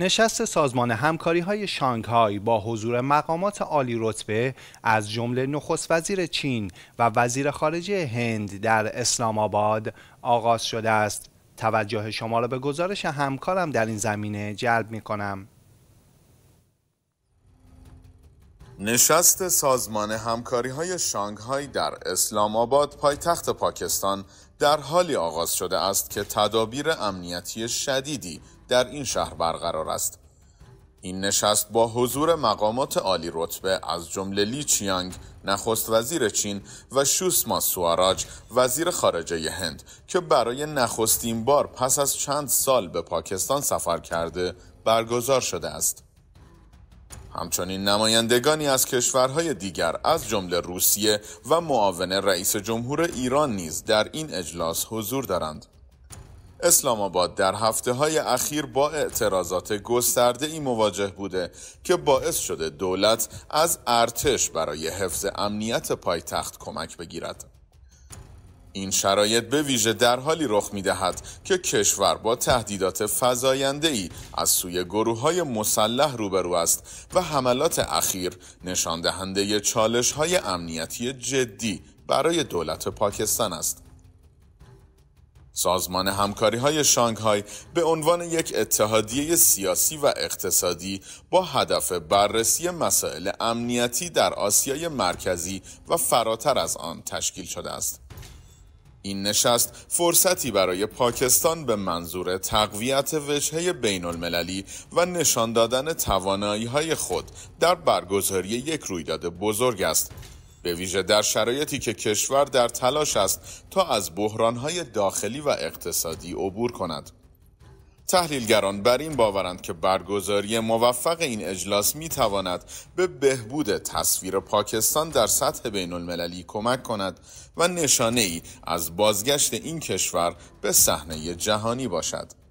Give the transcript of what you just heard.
نشست سازمان همکاری های شانگهای با حضور مقامات عالی رتبه از جمله نخست وزیر چین و وزیر خارجه هند در اسلام آباد آغاز شده است. توجه شما را به گزارش همکارم در این زمینه جلب می کنم. نشست سازمان همکاری های شانگهای در اسلام آباد پایتخت پاکستان در حالی آغاز شده است که تدابیر امنیتی شدیدی در این شهر برقرار است. این نشست با حضور مقامات عالی رتبه از جمله لی چیانگ نخست وزیر چین و شوسما سواراج وزیر خارجه هند که برای نخستین بار پس از چند سال به پاکستان سفر کرده برگزار شده است. همچنین نمایندگانی از کشورهای دیگر از جمله روسیه و معاون رئیس جمهور ایران نیز در این اجلاس حضور دارند. اسلام آباد در هفته های اخیر با اعتراضات گسترده ای مواجه بوده که باعث شده دولت از ارتش برای حفظ امنیت پایتخت کمک بگیرد. این شرایط به ویژه در حالی رخ می دهد که کشور با تهدیدات فضاینده ای از سوی گروه های مسلح روبرو است و حملات اخیر نشان دهنده چالش های امنیتی جدی برای دولت پاکستان است. سازمان همکاری های شانگهای به عنوان یک اتحادیه سیاسی و اقتصادی با هدف بررسی مسائل امنیتی در آسیای مرکزی و فراتر از آن تشکیل شده است. این نشست فرصتی برای پاکستان به منظور تقویت وجهه بین المللی و نشان دادن توانایی های خود در برگزاری یک رویداد بزرگ است به ویژه در شرایطی که کشور در تلاش است تا از بحرانهای داخلی و اقتصادی عبور کند تحلیلگران بر این باورند که برگزاری موفق این اجلاس می تواند به بهبود تصویر پاکستان در سطح بین المللی کمک کند و نشانه ای از بازگشت این کشور به صحنه جهانی باشد.